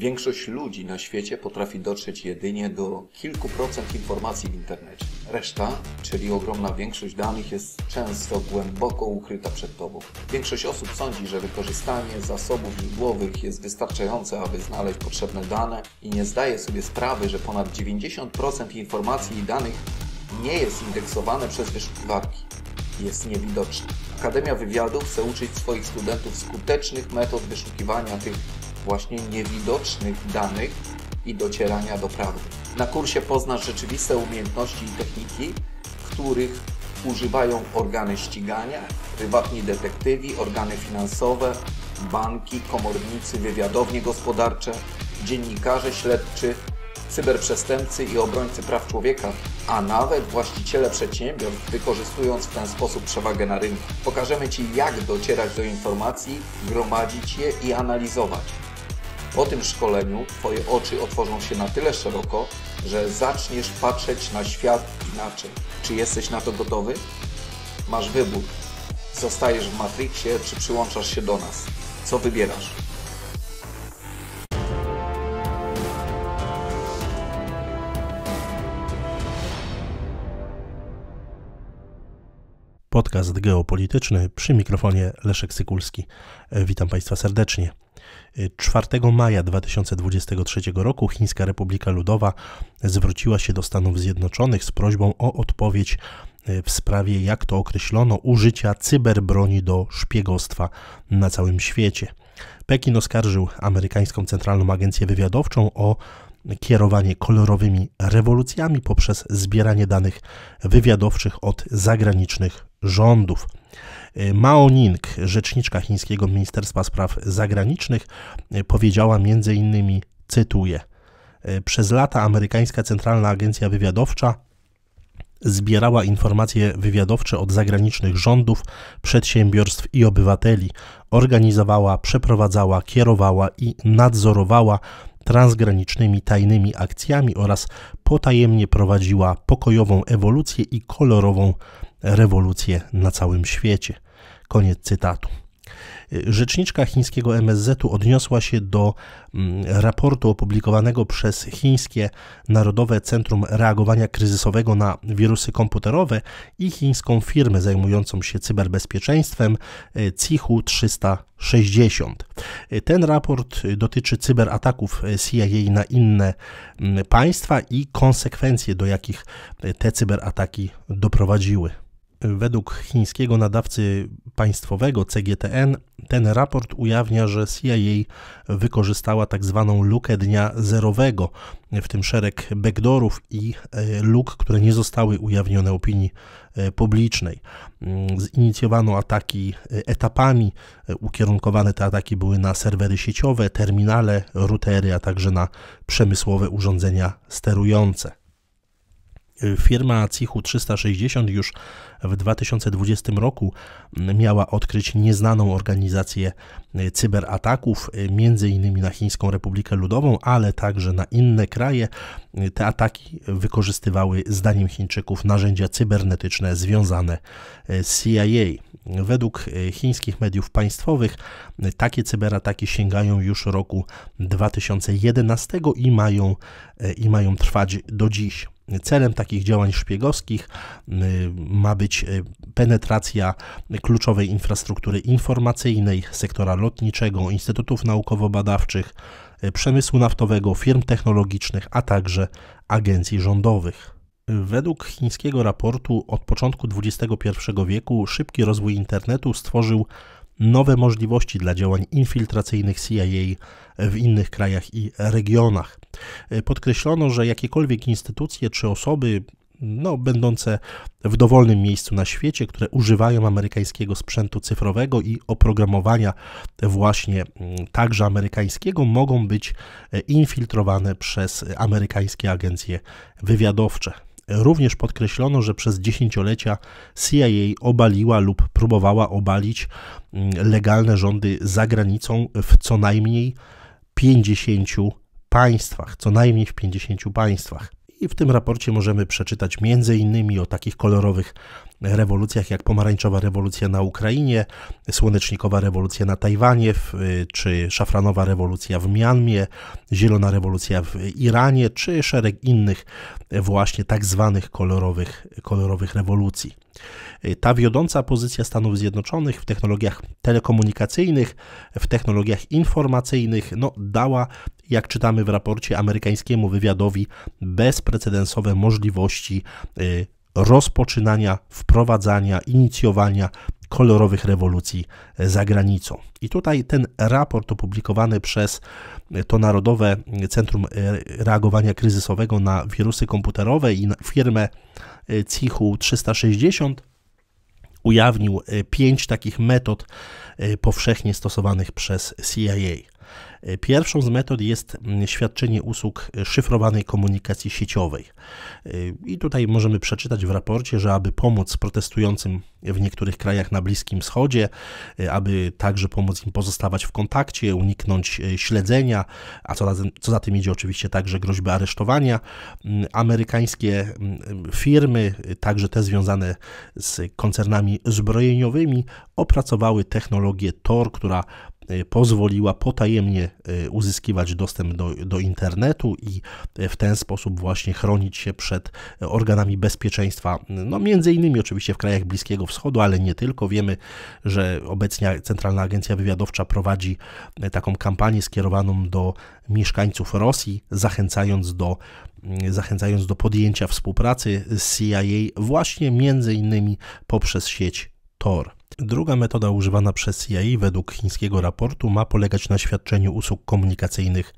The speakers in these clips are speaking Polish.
Większość ludzi na świecie potrafi dotrzeć jedynie do kilku procent informacji w internecie. Reszta, czyli ogromna większość danych jest często głęboko ukryta przed Tobą. Większość osób sądzi, że wykorzystanie zasobów źródłowych jest wystarczające, aby znaleźć potrzebne dane i nie zdaje sobie sprawy, że ponad 90% informacji i danych nie jest indeksowane przez wyszukiwarki. Jest niewidoczne. Akademia Wywiadu chce uczyć swoich studentów skutecznych metod wyszukiwania tych właśnie niewidocznych danych i docierania do prawdy. Na kursie poznasz rzeczywiste umiejętności i techniki, których używają organy ścigania, prywatni detektywi, organy finansowe, banki, komornicy, wywiadownie gospodarcze, dziennikarze śledczy, cyberprzestępcy i obrońcy praw człowieka, a nawet właściciele przedsiębiorstw, wykorzystując w ten sposób przewagę na rynku. Pokażemy Ci, jak docierać do informacji, gromadzić je i analizować. Po tym szkoleniu Twoje oczy otworzą się na tyle szeroko, że zaczniesz patrzeć na świat inaczej. Czy jesteś na to gotowy? Masz wybór. Zostajesz w Matrixie, czy przyłączasz się do nas? Co wybierasz? Podcast geopolityczny przy mikrofonie Leszek Sykulski. Witam Państwa serdecznie. 4 maja 2023 roku Chińska Republika Ludowa zwróciła się do Stanów Zjednoczonych z prośbą o odpowiedź e, w sprawie, jak to określono, użycia cyberbroni do szpiegostwa na całym świecie. Pekin oskarżył amerykańską Centralną Agencję Wywiadowczą o kierowanie kolorowymi rewolucjami poprzez zbieranie danych wywiadowczych od zagranicznych rządów. E, Mao Ning, rzeczniczka chińskiego Ministerstwa Spraw Zagranicznych, e, powiedziała między innymi, cytuję: e, Przez lata amerykańska Centralna Agencja Wywiadowcza zbierała informacje wywiadowcze od zagranicznych rządów, przedsiębiorstw i obywateli, organizowała, przeprowadzała, kierowała i nadzorowała transgranicznymi tajnymi akcjami oraz potajemnie prowadziła pokojową ewolucję i kolorową rewolucję na całym świecie. Koniec cytatu. Rzeczniczka chińskiego msz odniosła się do mm, raportu opublikowanego przez chińskie Narodowe Centrum Reagowania Kryzysowego na Wirusy Komputerowe i chińską firmę zajmującą się cyberbezpieczeństwem e, Cichu 360. E, ten raport e, dotyczy cyberataków CIA na inne mm, państwa i konsekwencje, do jakich te cyberataki doprowadziły. Według chińskiego nadawcy państwowego CGTN ten raport ujawnia, że CIA wykorzystała tak zwaną lukę dnia zerowego, w tym szereg backdoorów i e, luk, które nie zostały ujawnione opinii e, publicznej. Mm, Zinicjowano ataki e, etapami, ukierunkowane te ataki były na serwery sieciowe, terminale, routery, a także na przemysłowe urządzenia sterujące. Firma Cichu 360 już w 2020 roku miała odkryć nieznaną organizację e, cyberataków, e, między innymi na Chińską Republikę Ludową, ale także na inne kraje. E, te ataki wykorzystywały, zdaniem Chińczyków, narzędzia cybernetyczne związane z CIA. Według chińskich mediów państwowych takie cyberataki sięgają już roku 2011 i mają, i mają trwać do dziś. Celem takich działań szpiegowskich y, ma być y, penetracja kluczowej infrastruktury informacyjnej, sektora lotniczego, instytutów naukowo-badawczych, y, przemysłu naftowego, firm technologicznych, a także agencji rządowych. Według chińskiego raportu od początku XXI wieku szybki rozwój internetu stworzył nowe możliwości dla działań infiltracyjnych CIA w innych krajach i regionach. Podkreślono, że jakiekolwiek instytucje czy osoby no, będące w dowolnym miejscu na świecie, które używają amerykańskiego sprzętu cyfrowego i oprogramowania właśnie mm, także amerykańskiego, mogą być e, infiltrowane przez amerykańskie agencje wywiadowcze. Również podkreślono, że przez dziesięciolecia CIA obaliła lub próbowała obalić mm, legalne rządy za granicą w co najmniej 50 państwach, co najmniej w 50 państwach. I w tym raporcie możemy przeczytać m.in. o takich kolorowych rewolucjach jak pomarańczowa rewolucja na Ukrainie, słonecznikowa rewolucja na Tajwanie, czy szafranowa rewolucja w Mianmie, zielona rewolucja w Iranie, czy szereg innych właśnie tak zwanych kolorowych, kolorowych rewolucji. Ta wiodąca pozycja Stanów Zjednoczonych w technologiach telekomunikacyjnych, w technologiach informacyjnych, no, dała jak czytamy w raporcie, amerykańskiemu wywiadowi bezprecedensowe możliwości y, rozpoczynania, wprowadzania, inicjowania kolorowych rewolucji za granicą. I tutaj ten raport opublikowany przez y, to Narodowe y, Centrum Reagowania Kryzysowego na Wirusy Komputerowe i firmę CIHU 360 ujawnił pięć takich metod powszechnie stosowanych przez CIA. Pierwszą z metod jest mm, świadczenie usług szyfrowanej komunikacji sieciowej. Y, I tutaj możemy przeczytać w raporcie, że aby pomóc protestującym w niektórych krajach na Bliskim Wschodzie, y, aby także pomóc im pozostawać w kontakcie, uniknąć y, śledzenia, a co, co za tym idzie oczywiście także groźby aresztowania, mm, amerykańskie mm, firmy, także te związane z koncernami zbrojeniowymi, opracowały technologię Tor, która E, pozwoliła potajemnie e, uzyskiwać dostęp do, do internetu i e, w ten sposób właśnie chronić się przed organami bezpieczeństwa, no między innymi oczywiście w krajach Bliskiego Wschodu, ale nie tylko. Wiemy, że obecnie Centralna Agencja Wywiadowcza prowadzi taką kampanię skierowaną do mieszkańców Rosji, zachęcając do, mm, zachęcając do podjęcia współpracy z CIA właśnie między innymi poprzez sieć Tor. Druga metoda używana przez CIA według chińskiego raportu ma polegać na świadczeniu usług komunikacyjnych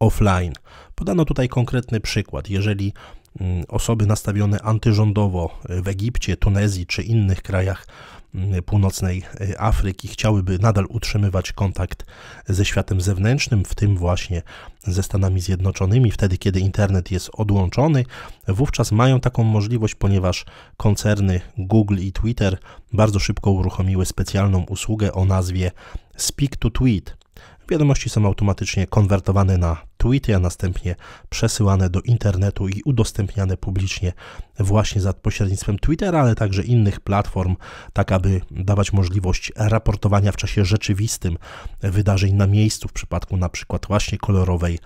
offline. Podano tutaj konkretny przykład. Jeżeli mm, osoby nastawione antyrządowo y, w Egipcie, Tunezji czy innych krajach Y, północnej y, Afryki chciałyby nadal utrzymywać kontakt ze światem zewnętrznym, w tym właśnie ze Stanami Zjednoczonymi, wtedy kiedy internet jest odłączony, wówczas mają taką możliwość, ponieważ koncerny Google i Twitter bardzo szybko uruchomiły specjalną usługę o nazwie Speak to Tweet Wiadomości są automatycznie konwertowane na tweety, a następnie przesyłane do internetu i udostępniane publicznie właśnie za pośrednictwem Twittera, ale także innych platform, tak aby dawać możliwość raportowania w czasie rzeczywistym wydarzeń na miejscu w przypadku na przykład właśnie kolorowej,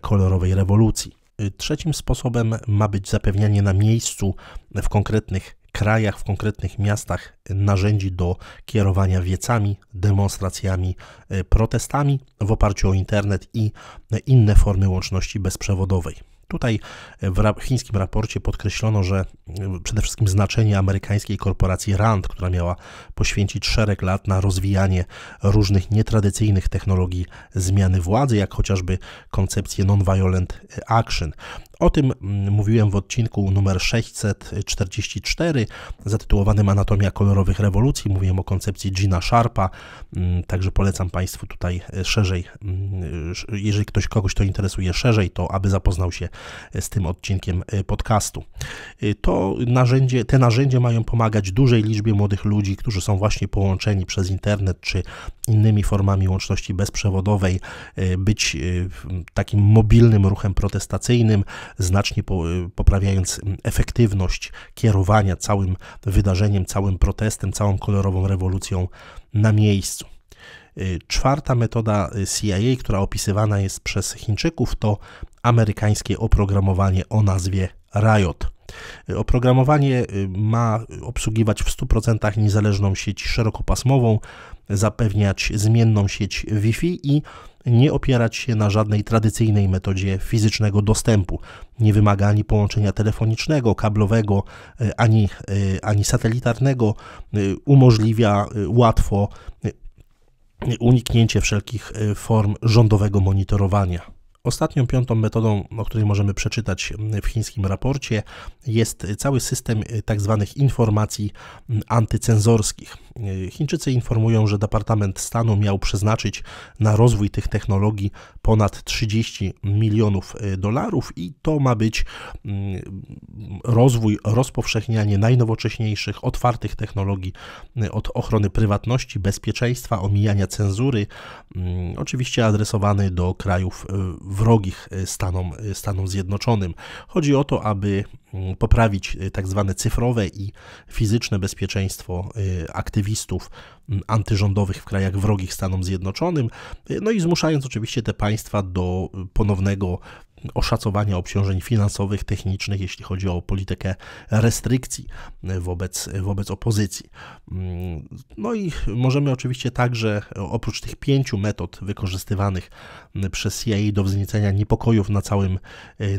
kolorowej rewolucji. Trzecim sposobem ma być zapewnianie na miejscu w konkretnych krajach, w konkretnych miastach narzędzi do kierowania wiecami, demonstracjami, e, protestami w oparciu o internet i e, inne formy łączności bezprzewodowej. Tutaj e, w chińskim raporcie podkreślono, że przede wszystkim znaczenie amerykańskiej korporacji RAND, która miała poświęcić szereg lat na rozwijanie różnych nietradycyjnych technologii zmiany władzy, jak chociażby koncepcję nonviolent action. O tym mm, mówiłem w odcinku numer 644 zatytułowanym Anatomia kolorowych rewolucji. Mówiłem o koncepcji Gina Sharpa, mm, także polecam Państwu tutaj e, szerzej, mm, jeżeli ktoś kogoś to interesuje szerzej, to aby zapoznał się e, z tym odcinkiem e, podcastu. To narzędzie, te narzędzia mają pomagać dużej liczbie młodych ludzi, którzy są właśnie połączeni przez internet czy innymi formami łączności bezprzewodowej, być takim mobilnym ruchem protestacyjnym, znacznie poprawiając efektywność kierowania całym wydarzeniem, całym protestem, całą kolorową rewolucją na miejscu. Y, czwarta metoda y, CIA, która opisywana jest przez Chińczyków, to amerykańskie oprogramowanie o nazwie Riot. Y, oprogramowanie ma obsługiwać w 100% niezależną sieć szerokopasmową, zapewniać zmienną sieć Wi-Fi i nie opierać się na żadnej tradycyjnej metodzie fizycznego dostępu. Nie wymaga ani połączenia telefonicznego, kablowego, e, ani, e, ani satelitarnego. E, umożliwia łatwo uniknięcie wszelkich form rządowego monitorowania. Ostatnią piątą metodą, o której możemy przeczytać w chińskim raporcie, jest cały system y, tzw. Tak informacji mm, antycenzorskich. Y, Chińczycy informują, że Departament Stanu miał przeznaczyć na rozwój tych technologii ponad 30 milionów y, dolarów i to ma być mm, rozwój, rozpowszechnianie najnowocześniejszych, otwartych technologii od ochrony prywatności, bezpieczeństwa, omijania cenzury, mm, oczywiście adresowany do krajów wrogich e, Stanom, e, Stanom Zjednoczonym. Chodzi o to, aby mm, poprawić e, tak zwane cyfrowe i fizyczne bezpieczeństwo aktywistów antyrządowych w krajach wrogich Stanom Zjednoczonym, no i zmuszając oczywiście te państwa do ponownego oszacowania obciążeń finansowych, technicznych, jeśli chodzi o politykę restrykcji wobec, wobec opozycji. Mm, no i możemy oczywiście także, oprócz tych pięciu metod wykorzystywanych przez CIA do wzniecenia niepokojów na całym,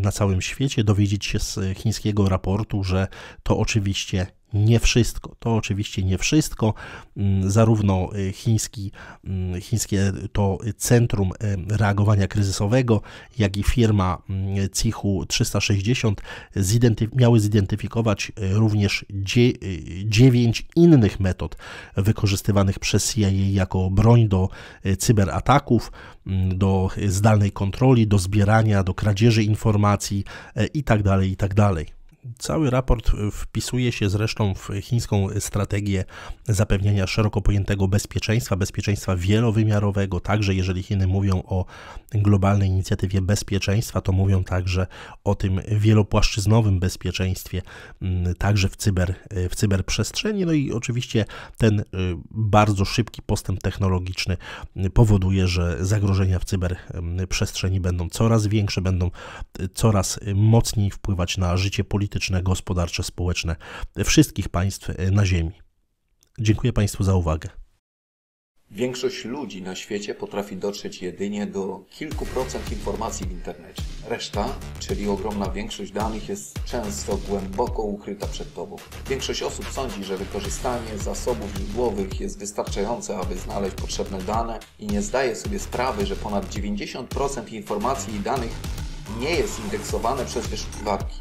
na całym świecie, dowiedzieć się z chińskiego raportu, że to oczywiście nie wszystko. To oczywiście nie wszystko. Mm, zarówno y, chiński, mm, chińskie to Centrum y, Reagowania Kryzysowego, jak i firma mm, Cichu 360 zidentyf miały zidentyfikować y, również dzie dziewięć innych metod wykorzystywanych przez CIA jako broń do cyberataków, do zdalnej kontroli, do zbierania, do kradzieży informacji itd. itd. Tak Cały raport e, wpisuje się zresztą w chińską strategię zapewniania szeroko pojętego bezpieczeństwa, bezpieczeństwa wielowymiarowego. Także jeżeli Chiny mówią o globalnej inicjatywie bezpieczeństwa, to mówią także o tym wielopłaszczyznowym bezpieczeństwie, mm, także w, cyber, e, w cyberprzestrzeni. No i oczywiście ten e, bardzo szybki postęp technologiczny mm, powoduje, że zagrożenia w cyberprzestrzeni będą coraz większe, będą coraz mocniej wpływać na życie polityczne polityczne, gospodarcze, społeczne wszystkich państw e, na Ziemi. Dziękuję Państwu za uwagę. Większość ludzi na świecie potrafi dotrzeć jedynie do kilku procent informacji w internecie. Reszta, czyli ogromna większość danych, jest często głęboko ukryta przed Tobą. Większość osób sądzi, że wykorzystanie zasobów źródłowych jest wystarczające, aby znaleźć potrzebne dane i nie zdaje sobie sprawy, że ponad 90% informacji i danych nie jest indeksowane przez wyszukiwarki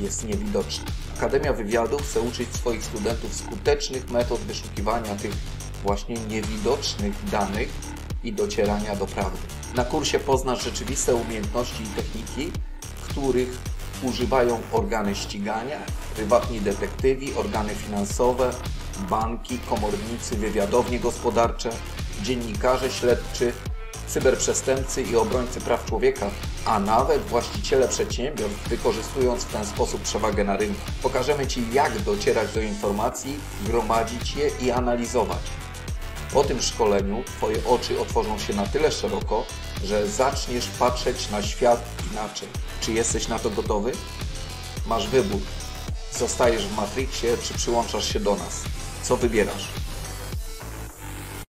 jest niewidoczny. Akademia Wywiadu chce uczyć swoich studentów skutecznych metod wyszukiwania tych właśnie niewidocznych danych i docierania do prawdy. Na kursie poznasz rzeczywiste umiejętności i techniki, których używają organy ścigania, prywatni detektywi, organy finansowe, banki, komornicy, wywiadownie gospodarcze, dziennikarze śledczy, cyberprzestępcy i obrońcy praw człowieka a nawet właściciele przedsiębiorstw wykorzystując w ten sposób przewagę na rynku. Pokażemy Ci jak docierać do informacji, gromadzić je i analizować. Po tym szkoleniu Twoje oczy otworzą się na tyle szeroko, że zaczniesz patrzeć na świat inaczej. Czy jesteś na to gotowy? Masz wybór. Zostajesz w Matrixie czy przyłączasz się do nas? Co wybierasz?